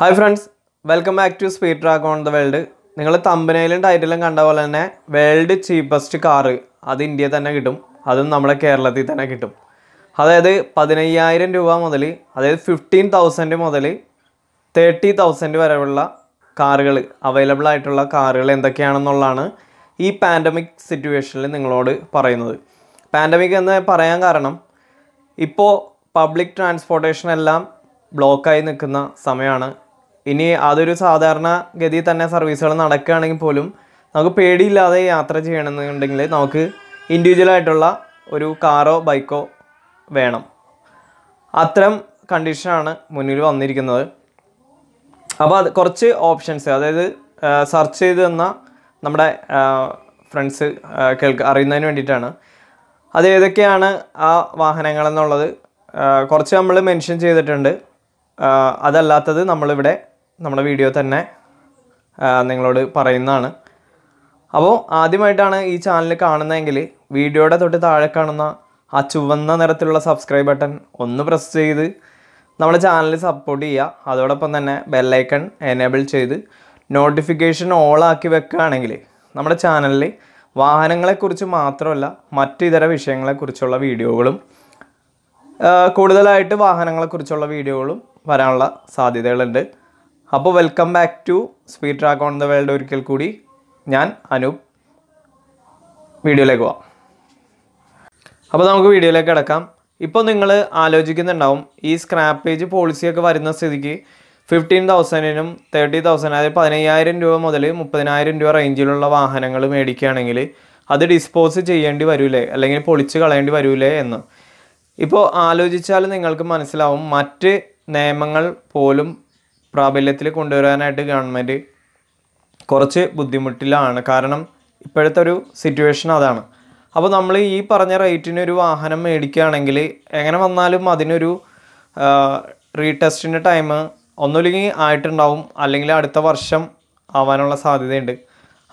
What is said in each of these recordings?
hi friends welcome back to speed track on the world നിങ്ങൾ തമ്പനയിലും ടൈറ്റിലും കണ്ട പോലെ തന്നെ വേൾഡ് ചീപ്പസ്റ്റ് കാറ് അത് ഇന്ത്യയിൽ തന്നെ കിട്ടും അതും നമ്മുടെ കേരളത്തിൽ തന്നെ കിട്ടും അതായത് പതിനയ്യായിരം രൂപ മുതൽ അതായത് ഫിഫ്റ്റീൻ തൗസൻഡ് മുതൽ തേർട്ടി തൗസൻഡ് വരെയുള്ള കാറുകൾ അവൈലബിൾ ആയിട്ടുള്ള കാറുകൾ എന്തൊക്കെയാണെന്നുള്ളതാണ് ഈ പാൻഡമിക് സിറ്റുവേഷനിൽ നിങ്ങളോട് പറയുന്നത് പാൻഡമിക് എന്ന് പറയാൻ കാരണം ഇപ്പോൾ പബ്ലിക് ട്രാൻസ്പോർട്ടേഷൻ എല്ലാം ബ്ലോക്കായി നിൽക്കുന്ന സമയമാണ് ഇനി അതൊരു സാധാരണ ഗതി തന്നെ സർവീസുകൾ നടക്കുകയാണെങ്കിൽ പോലും നമുക്ക് പേടിയില്ലാതെ യാത്ര ചെയ്യണമെന്നുണ്ടെങ്കിൽ നമുക്ക് ഇൻഡിവിജ്വലായിട്ടുള്ള ഒരു കാറോ ബൈക്കോ വേണം അത്തരം കണ്ടീഷനാണ് മുന്നിൽ വന്നിരിക്കുന്നത് അപ്പോൾ അത് കുറച്ച് ഓപ്ഷൻസ് അതായത് സെർച്ച് ചെയ്ത് തന്ന നമ്മുടെ ഫ്രണ്ട്സ് കേൾക്ക അറിയുന്നതിന് വേണ്ടിയിട്ടാണ് അത് ഏതൊക്കെയാണ് ആ വാഹനങ്ങളെന്നുള്ളത് കുറച്ച് നമ്മൾ മെൻഷൻ ചെയ്തിട്ടുണ്ട് അതല്ലാത്തത് നമ്മളിവിടെ നമ്മുടെ വീഡിയോ തന്നെ നിങ്ങളോട് പറയുന്നതാണ് അപ്പോൾ ആദ്യമായിട്ടാണ് ഈ ചാനൽ കാണുന്നതെങ്കിൽ വീഡിയോയുടെ തൊട്ട് താഴെ കാണുന്ന ആ ചുവന്ന നിറത്തിലുള്ള സബ്സ്ക്രൈബ് ബട്ടൺ ഒന്ന് പ്രസ് ചെയ്ത് നമ്മുടെ ചാനൽ സപ്പോർട്ട് ചെയ്യുക അതോടൊപ്പം തന്നെ ബെല്ലൈക്കൺ എനേബിൾ ചെയ്ത് നോട്ടിഫിക്കേഷൻ ഓളാക്കി വെക്കുകയാണെങ്കിൽ നമ്മുടെ ചാനലിൽ വാഹനങ്ങളെക്കുറിച്ച് മാത്രമല്ല മറ്റിതര വിഷയങ്ങളെക്കുറിച്ചുള്ള വീഡിയോകളും കൂടുതലായിട്ട് വാഹനങ്ങളെക്കുറിച്ചുള്ള വീഡിയോകളും വരാനുള്ള സാധ്യതകളുണ്ട് അപ്പോൾ welcome back to speed track on the world ഒരിക്കൽ കൂടി ഞാൻ അനൂപ് വീഡിയോയിലേക്ക് പോവാം അപ്പോൾ നമുക്ക് വീഡിയോയിലേക്ക് കിടക്കാം ഇപ്പോൾ നിങ്ങൾ ആലോചിക്കുന്നുണ്ടാവും ഈ സ്ക്രാപ്പ് പേജ് പോളിസിയൊക്കെ വരുന്ന സ്ഥിതിക്ക് ഫിഫ്റ്റീൻ തൗസൻഡിനും തേർട്ടി തൗസൻഡ് അതായത് പതിനയ്യായിരം രൂപ മുതൽ മുപ്പതിനായിരം രൂപ റേഞ്ചിലുള്ള വാഹനങ്ങൾ മേടിക്കുകയാണെങ്കിൽ അത് ഡിസ്പോസ് ചെയ്യേണ്ടി വരൂലേ അല്ലെങ്കിൽ പൊളിച്ച് കളയേണ്ടി വരൂലേ എന്ന് ഇപ്പോൾ ആലോചിച്ചാൽ നിങ്ങൾക്ക് മനസ്സിലാവും മറ്റ് നിയമങ്ങൾ പോലും പ്രാബല്യത്തിൽ കൊണ്ടുവരാനായിട്ട് ഗവൺമെൻറ് കുറച്ച് ബുദ്ധിമുട്ടിലാണ് കാരണം ഇപ്പോഴത്തെ ഒരു സിറ്റുവേഷൻ അതാണ് അപ്പോൾ നമ്മൾ ഈ പറഞ്ഞ റേറ്റിന് ഒരു വാഹനം മേടിക്കുകയാണെങ്കിൽ എങ്ങനെ വന്നാലും അതിനൊരു റീടെസ്റ്റിൻ്റെ ടൈം ഒന്നുമില്ലെങ്കിൽ ആയിട്ടുണ്ടാവും അല്ലെങ്കിൽ അടുത്ത വർഷം ആവാനുള്ള സാധ്യതയുണ്ട്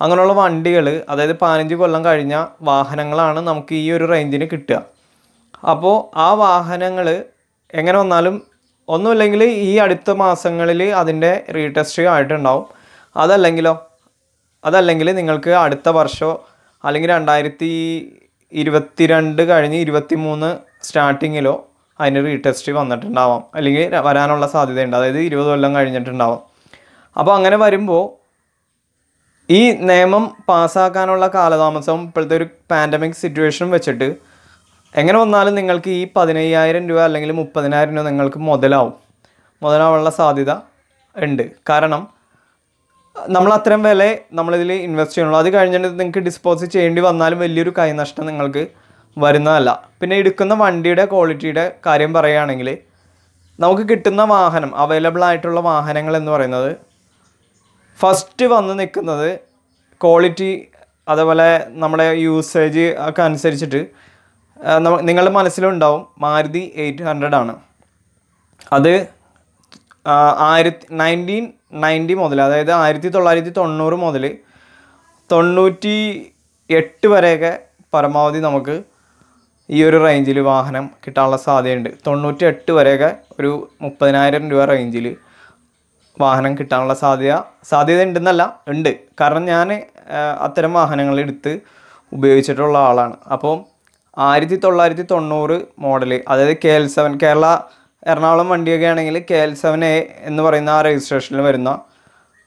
അങ്ങനെയുള്ള വണ്ടികൾ അതായത് പതിനഞ്ച് കൊല്ലം കഴിഞ്ഞ വാഹനങ്ങളാണ് നമുക്ക് ഈ ഒരു റേഞ്ചിന് കിട്ടുക അപ്പോൾ ആ വാഹനങ്ങൾ എങ്ങനെ വന്നാലും ഒന്നുമില്ലെങ്കിൽ ഈ അടുത്ത മാസങ്ങളിൽ അതിൻ്റെ റീടെസ്റ്റ് ആയിട്ടുണ്ടാവും അതല്ലെങ്കിലോ അതല്ലെങ്കിൽ നിങ്ങൾക്ക് അടുത്ത വർഷമോ അല്ലെങ്കിൽ രണ്ടായിരത്തി രണ്ട് കഴിഞ്ഞ് ഇരുപത്തി മൂന്ന് സ്റ്റാർട്ടിങ്ങിലോ അതിന് റീടെസ്റ്റ് വന്നിട്ടുണ്ടാവാം അല്ലെങ്കിൽ വരാനുള്ള സാധ്യതയുണ്ട് അതായത് ഇരുപത് കൊല്ലം കഴിഞ്ഞിട്ടുണ്ടാവാം അപ്പോൾ അങ്ങനെ വരുമ്പോൾ ഈ നിയമം പാസ്സാക്കാനുള്ള കാലതാമസം ഇപ്പോഴത്തെ ഒരു പാൻഡമിക് സിറ്റുവേഷൻ വെച്ചിട്ട് എങ്ങനെ വന്നാലും നിങ്ങൾക്ക് ഈ പതിനയ്യായിരം രൂപ അല്ലെങ്കിൽ മുപ്പതിനായിരം രൂപ നിങ്ങൾക്ക് മുതലാവും മുതലാവാനുള്ള സാധ്യത ഉണ്ട് കാരണം നമ്മൾ അത്രയും വില നമ്മളിതിൽ ഇൻവെസ്റ്റ് ചെയ്യണുള്ളൂ അത് കഴിഞ്ഞിട്ട് നിങ്ങൾക്ക് ഡിസ്പോസ് ചെയ്യേണ്ടി വന്നാലും വലിയൊരു കൈനഷ്ടം നിങ്ങൾക്ക് വരുന്നതല്ല പിന്നെ എടുക്കുന്ന വണ്ടിയുടെ ക്വാളിറ്റിയുടെ കാര്യം പറയുകയാണെങ്കിൽ നമുക്ക് കിട്ടുന്ന വാഹനം അവൈലബിൾ ആയിട്ടുള്ള വാഹനങ്ങൾ എന്ന് പറയുന്നത് ഫസ്റ്റ് വന്ന് നിൽക്കുന്നത് ക്വാളിറ്റി അതേപോലെ നമ്മുടെ യൂസേജ് ഒക്കെ അനുസരിച്ചിട്ട് നിങ്ങളുടെ മനസ്സിലുണ്ടാവും മാരുതി എയ്റ്റ് ഹൺഡ്രഡ് ആണ് അത് ആയിരത്തി നയൻറ്റീൻ നയൻറ്റി മുതൽ അതായത് ആയിരത്തി തൊള്ളായിരത്തി തൊണ്ണൂറ് മുതൽ തൊണ്ണൂറ്റി എട്ട് വരെയൊക്കെ പരമാവധി നമുക്ക് ഈ ഒരു റേഞ്ചിൽ വാഹനം കിട്ടാനുള്ള സാധ്യതയുണ്ട് തൊണ്ണൂറ്റി എട്ട് വരെയൊക്കെ ഒരു മുപ്പതിനായിരം രൂപ റേഞ്ചിൽ വാഹനം കിട്ടാനുള്ള സാധ്യത സാധ്യത ഉണ്ടെന്നല്ല ഉണ്ട് കാരണം ഞാൻ അത്തരം വാഹനങ്ങളെടുത്ത് എടുത്ത് ഉപയോഗിച്ചിട്ടുള്ള ആളാണ് അപ്പോൾ ആയിരത്തി തൊള്ളായിരത്തി തൊണ്ണൂറ് മോഡൽ അതായത് K L seven Kerala Ernakulam വണ്ടിയൊക്കെ ആണെങ്കിൽ കെ എൽ സെവൻ എ എന്ന് പറയുന്ന ആ രജിസ്ട്രേഷനിൽ വരുന്ന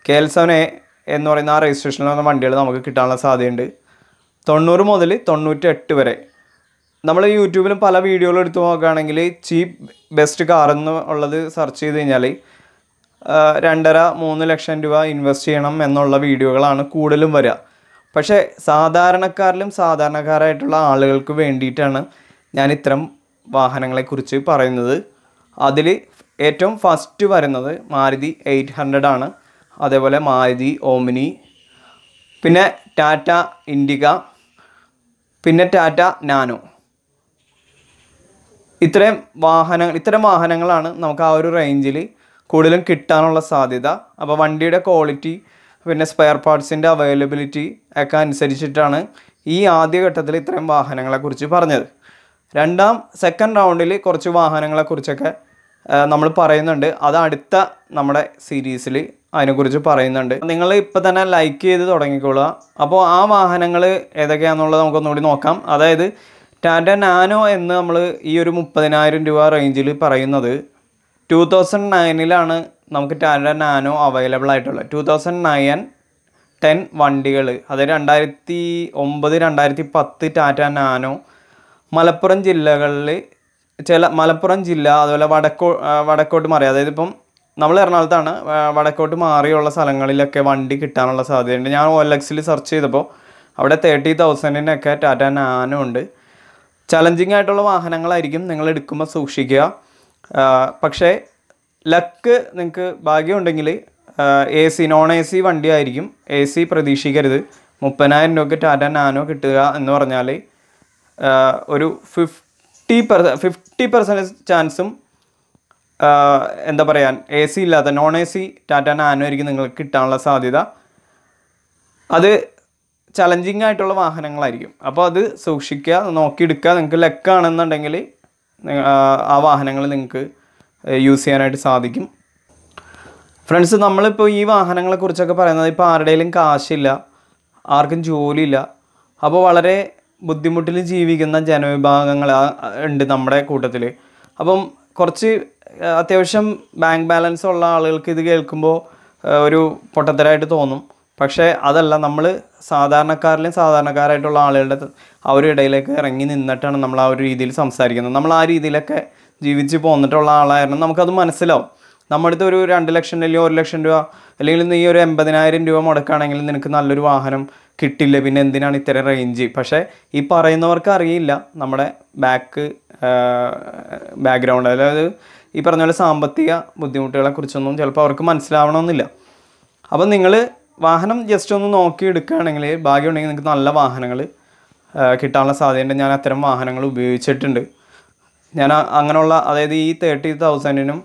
കെ എൽ സെവൻ എ എന്ന് പറയുന്ന ആ രജിസ്ട്രേഷനിൽ വന്ന വണ്ടികൾ നമുക്ക് കിട്ടാനുള്ള സാധ്യതയുണ്ട് തൊണ്ണൂറ് മുതൽ തൊണ്ണൂറ്റെട്ട് വരെ നമ്മൾ യൂട്യൂബിലും പല വീഡിയോകളും എടുത്തു നോക്കുകയാണെങ്കിൽ ചീപ്പ് ബെസ്റ്റ് കാർ എന്ന് ഉള്ളത് സെർച്ച് ചെയ്ത് കഴിഞ്ഞാൽ രണ്ടര മൂന്ന് ലക്ഷം രൂപ ഇൻവെസ്റ്റ് ചെയ്യണം എന്നുള്ള വീഡിയോകളാണ് കൂടുതലും വരിക പക്ഷേ സാധാരണക്കാരിലും സാധാരണക്കാരായിട്ടുള്ള ആളുകൾക്ക് വേണ്ടിയിട്ടാണ് ഞാൻ ഇത്തരം വാഹനങ്ങളെക്കുറിച്ച് പറയുന്നത് അതിൽ ഏറ്റവും ഫസ്റ്റ് വരുന്നത് മാരുതി എയ്റ്റ് ഹൺഡ്രഡ് ആണ് അതേപോലെ മാരുതി ഓമിനി പിന്നെ ടാറ്റ ഇൻഡിക പിന്നെ ടാറ്റ നാനോ ഇത്രയും വാഹന ഇത്തരം വാഹനങ്ങളാണ് നമുക്ക് ആ ഒരു റേഞ്ചിൽ കൂടുതലും കിട്ടാനുള്ള സാധ്യത അപ്പോൾ വണ്ടിയുടെ ക്വാളിറ്റി പിന്നെ സ്പെയർ പാർട്സിൻ്റെ അവൈലബിലിറ്റി ഒക്കെ അനുസരിച്ചിട്ടാണ് ഈ ആദ്യഘട്ടത്തിൽ ഇത്രയും വാഹനങ്ങളെക്കുറിച്ച് പറഞ്ഞത് രണ്ടാം സെക്കൻഡ് റൗണ്ടിൽ കുറച്ച് വാഹനങ്ങളെക്കുറിച്ചൊക്കെ നമ്മൾ പറയുന്നുണ്ട് അത് അടുത്ത നമ്മുടെ സീരീസിൽ അതിനെക്കുറിച്ച് പറയുന്നുണ്ട് നിങ്ങൾ ഇപ്പോൾ തന്നെ ലൈക്ക് ചെയ്ത് തുടങ്ങിക്കോളുക അപ്പോൾ ആ വാഹനങ്ങൾ ഏതൊക്കെയാണെന്നുള്ളത് നമുക്കൊന്നുകൂടി നോക്കാം അതായത് ടാറ്റ നാനോ എന്ന് നമ്മൾ ഈ ഒരു മുപ്പതിനായിരം രൂപ റേഞ്ചിൽ പറയുന്നത് ടു തൗസൻഡ് നയനിലാണ് നമുക്ക് ടാറ്റ നാനോ അവൈലബിൾ ആയിട്ടുള്ളത് ടു തൗസൻഡ് നയൻ ടെൻ വണ്ടികൾ അതായത് രണ്ടായിരത്തി ഒമ്പത് രണ്ടായിരത്തി പത്ത് ടാറ്റ നാനോ മലപ്പുറം ജില്ലകളിൽ ചില മലപ്പുറം ജില്ല അതുപോലെ വടക്കോ വടക്കോട്ട് മാറി അതായത് ഇപ്പം നമ്മൾ എറണാകുളത്താണ് വടക്കോട്ട് മാറിയുള്ള സ്ഥലങ്ങളിലൊക്കെ വണ്ടി കിട്ടാനുള്ള സാധ്യതയുണ്ട് ഞാൻ ഓലക്സിൽ സെർച്ച് ചെയ്തപ്പോൾ അവിടെ തേർട്ടി തൗസൻഡിനൊക്കെ ടാറ്റ നാനോ ഉണ്ട് ചലഞ്ചിങ് ആയിട്ടുള്ള വാഹനങ്ങളായിരിക്കും നിങ്ങൾ എടുക്കുമ്പോൾ സൂക്ഷിക്കുക പക്ഷേ ലക്ക് നിങ്ങൾക്ക് ഭാഗ്യമുണ്ടെങ്കിൽ A C non A C വണ്ടി ആയിരിക്കും എ സി പ്രതീക്ഷിക്കരുത് മുപ്പതിനായിരം രൂപയ്ക്ക് ടാറ്റ നാനോ കിട്ടുക എന്ന് പറഞ്ഞാൽ ഒരു ഫിഫ്റ്റി പെർസെ ഫിഫ്റ്റി പെർസെൻറ്റേജ് ചാൻസും എന്താ പറയുക എ സി ഇല്ലാത്ത non A C Tata Nano ആയിരിക്കും നിങ്ങൾക്ക് കിട്ടാനുള്ള സാധ്യത അത് ചലഞ്ചിങ് ആയിട്ടുള്ള വാഹനങ്ങളായിരിക്കും അപ്പോൾ അത് സൂക്ഷിക്കുക നോക്കിയെടുക്കുക നിങ്ങൾക്ക് ലക്കാണെന്നുണ്ടെങ്കിൽ ആ വാഹനങ്ങൾ നിങ്ങൾക്ക് യൂസ് ചെയ്യാനായിട്ട് സാധിക്കും ഫ്രണ്ട്സ് നമ്മളിപ്പോൾ ഈ വാഹനങ്ങളെക്കുറിച്ചൊക്കെ പറയുന്നത് ഇപ്പോൾ ആരുടെയും കാശില്ല ആർക്കും ജോലിയില്ല അപ്പോൾ വളരെ ബുദ്ധിമുട്ടിൽ ജീവിക്കുന്ന ജനവിഭാഗങ്ങൾ ഉണ്ട് നമ്മുടെ കൂട്ടത്തിൽ അപ്പം കുറച്ച് അത്യാവശ്യം ബാങ്ക് ബാലൻസ് ഉള്ള ആളുകൾക്ക് ഇത് കേൾക്കുമ്പോൾ ഒരു പൊട്ടത്തരായിട്ട് തോന്നും പക്ഷേ അതല്ല നമ്മൾ സാധാരണക്കാരിലും സാധാരണക്കാരായിട്ടുള്ള ആളുകളുടെ അവരുടെ ഇടയിലേക്ക് ഇറങ്ങി നിന്നിട്ടാണ് നമ്മൾ ആ ഒരു രീതിയിൽ സംസാരിക്കുന്നത് നമ്മൾ ആ രീതിയിലൊക്കെ ജീവിച്ച് പോന്നിട്ടുള്ള ആളായിരുന്നു നമുക്കത് മനസ്സിലാവും നമ്മുടെ ഒരു രണ്ട് ലക്ഷം അല്ലെങ്കിൽ ഒരു ലക്ഷം രൂപ അല്ലെങ്കിൽ നീ ഒരു എൺപതിനായിരം രൂപ മുടക്കുകയാണെങ്കിൽ നിനക്ക് നല്ലൊരു വാഹനം കിട്ടില്ല പിന്നെ എന്തിനാണ് ഇത്ര റേഞ്ച് പക്ഷേ ഈ പറയുന്നവർക്ക് അറിയില്ല നമ്മുടെ ബാക്ക് ബാക്ക്ഗ്രൗണ്ട് അതായത് ഈ പറഞ്ഞ പോലെ സാമ്പത്തിക ബുദ്ധിമുട്ടുകളെ കുറിച്ചൊന്നും ചിലപ്പോൾ അവർക്ക് മനസ്സിലാവണമെന്നില്ല അപ്പം നിങ്ങൾ വാഹനം ജസ്റ്റ് ഒന്ന് നോക്കി എടുക്കുകയാണെങ്കിൽ ഭാഗ്യമുണ്ടെങ്കിൽ നിങ്ങൾക്ക് നല്ല വാഹനങ്ങൾ കിട്ടാനുള്ള സാധ്യതയുണ്ട് ഞാൻ അത്തരം വാഹനങ്ങൾ ഉപയോഗിച്ചിട്ടുണ്ട് ഞാൻ അങ്ങനെയുള്ള അതായത് ഈ തേർട്ടി തൗസൻഡിനും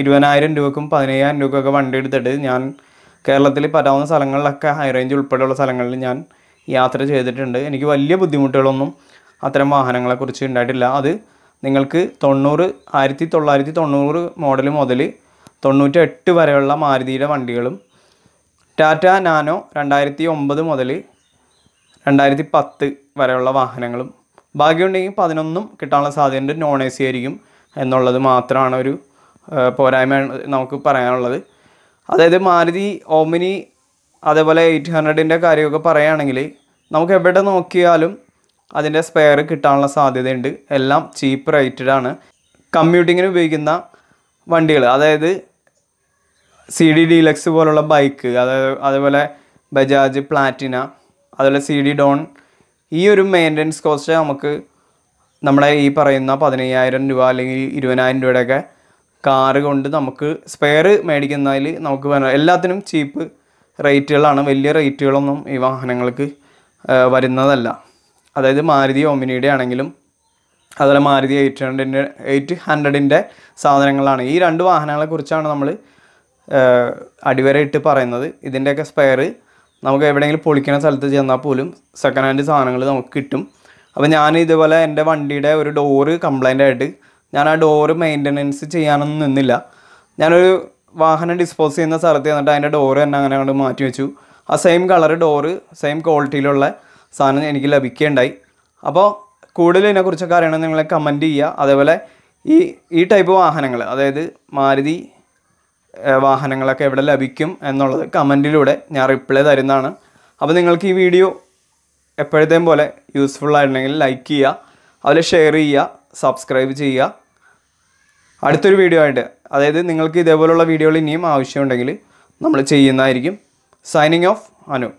ഇരുപതിനായിരം രൂപക്കും പതിനയ്യായിരം രൂപക്കൊക്കെ വണ്ടി എടുത്തിട്ട് ഞാൻ കേരളത്തിൽ പറ്റാവുന്ന സ്ഥലങ്ങളിലൊക്കെ ഹൈ റേഞ്ച് ഉൾപ്പെടെയുള്ള സ്ഥലങ്ങളിൽ ഞാൻ യാത്ര ചെയ്തിട്ടുണ്ട് എനിക്ക് വലിയ ബുദ്ധിമുട്ടുകളൊന്നും അത്തരം വാഹനങ്ങളെക്കുറിച്ച് ഉണ്ടായിട്ടില്ല അത് നിങ്ങൾക്ക് തൊണ്ണൂറ് ആയിരത്തി തൊള്ളായിരത്തി തൊണ്ണൂറ് മോഡൽ മുതൽ തൊണ്ണൂറ്റെട്ട് വരെയുള്ള മാരുതിയുടെ വണ്ടികളും ടാറ്റ നാനോ രണ്ടായിരത്തി ഒമ്പത് മുതൽ രണ്ടായിരത്തി പത്ത് വരെയുള്ള വാഹനങ്ങളും ഭാഗ്യമുണ്ടെങ്കിൽ പതിനൊന്നും കിട്ടാനുള്ള സാധ്യതയുണ്ട് നോൺ എ സി ആയിരിക്കും എന്നുള്ളത് മാത്രമാണ് ഒരു പോരായ്മ നമുക്ക് പറയാനുള്ളത് അതായത് മാരുതി ഓമിനി അതേപോലെ എയ്റ്റ് ഹൺഡ്രഡിൻ്റെ കാര്യമൊക്കെ പറയുകയാണെങ്കിൽ നമുക്ക് എവിടെ നോക്കിയാലും അതിൻ്റെ സ്പെയർ കിട്ടാനുള്ള സാധ്യതയുണ്ട് എല്ലാം ചീപ്പ് റേറ്റഡാണ് കമ്മ്യൂട്ടിങ്ങിന് ഉപയോഗിക്കുന്ന വണ്ടികൾ അതായത് സി ഡി ഡീലക്സ് പോലുള്ള ബൈക്ക് അതായത് അതേപോലെ ബജാജ് പ്ലാറ്റിന അതുപോലെ സി ഡി ഡോൺ ഈ ഒരു മെയിൻ്റനൻസ് കോസ്റ്റ് നമുക്ക് നമ്മുടെ ഈ പറയുന്ന പതിനയ്യായിരം രൂപ അല്ലെങ്കിൽ ഇരുപതിനായിരം രൂപയുടെയൊക്കെ കാറ് കൊണ്ട് നമുക്ക് സ്പെയർ മേടിക്കുന്നതിൽ നമുക്ക് എല്ലാത്തിനും ചീപ്പ് റേറ്റുകളാണ് വലിയ റേറ്റുകളൊന്നും ഈ വാഹനങ്ങൾക്ക് വരുന്നതല്ല അതായത് മാരുതി ഓമിനിയുടെ ആണെങ്കിലും അതുപോലെ മാരുതി എയ്റ്റ് ഹൺഡ്രഡിൻ്റെ എയ്റ്റ് ഹൺഡ്രഡിൻ്റെ സാധനങ്ങളാണ് ഈ രണ്ട് വാഹനങ്ങളെക്കുറിച്ചാണ് നമ്മൾ അടിവരയിട്ട് പറയുന്നത് ഇതിൻ്റെയൊക്കെ സ്പെയർ നമുക്ക് എവിടെയെങ്കിലും പൊളിക്കുന്ന സ്ഥലത്ത് ചെന്നാൽ പോലും സെക്കൻഡ് ഹാൻഡ് സാധനങ്ങൾ നമുക്ക് കിട്ടും അപ്പോൾ ഞാൻ ഇതുപോലെ എൻ്റെ വണ്ടിയുടെ ഒരു ഡോറ് കംപ്ലൈൻ്റ് ആയിട്ട് ഞാൻ ആ ഡോറ് മെയിൻ്റനൻസ് ചെയ്യാനൊന്നും നിന്നില്ല ഞാനൊരു വാഹനം ഡിസ്പോസ് ചെയ്യുന്ന സ്ഥലത്ത് ചെന്നിട്ട് അതിൻ്റെ ഡോറ് തന്നെ അങ്ങനെ അങ്ങോട്ട് മാറ്റി വെച്ചു ആ സെയിം കളർ ഡോറ് സെയിം ക്വാളിറ്റിയിലുള്ള സാധനം എനിക്ക് ലഭിക്കേണ്ടായി അപ്പോൾ കൂടുതൽ ഇതിനെക്കുറിച്ചൊക്കെ അറിയണമെങ്കിൽ നിങ്ങളെ കമൻറ്റ് ചെയ്യുക അതേപോലെ ഈ ഈ ടൈപ്പ് വാഹനങ്ങൾ അതായത് മാരുതി വാഹനങ്ങളൊക്കെ എവിടെ ലഭിക്കും എന്നുള്ളത് കമൻറ്റിലൂടെ ഞാൻ റിപ്ലൈ തരുന്നതാണ് അപ്പോൾ നിങ്ങൾക്ക് ഈ വീഡിയോ എപ്പോഴത്തേം പോലെ യൂസ്ഫുൾ ആയിട്ടുണ്ടെങ്കിൽ ലൈക്ക് ചെയ്യുക അതിൽ ഷെയർ ചെയ്യുക സബ്സ്ക്രൈബ് ചെയ്യുക അടുത്തൊരു വീഡിയോ ആയിട്ട് അതായത് നിങ്ങൾക്ക് ഇതേപോലുള്ള വീഡിയോകൾ ഇനിയും ആവശ്യമുണ്ടെങ്കിൽ നമ്മൾ ചെയ്യുന്നതായിരിക്കും സൈനിങ് ഓഫ് അനു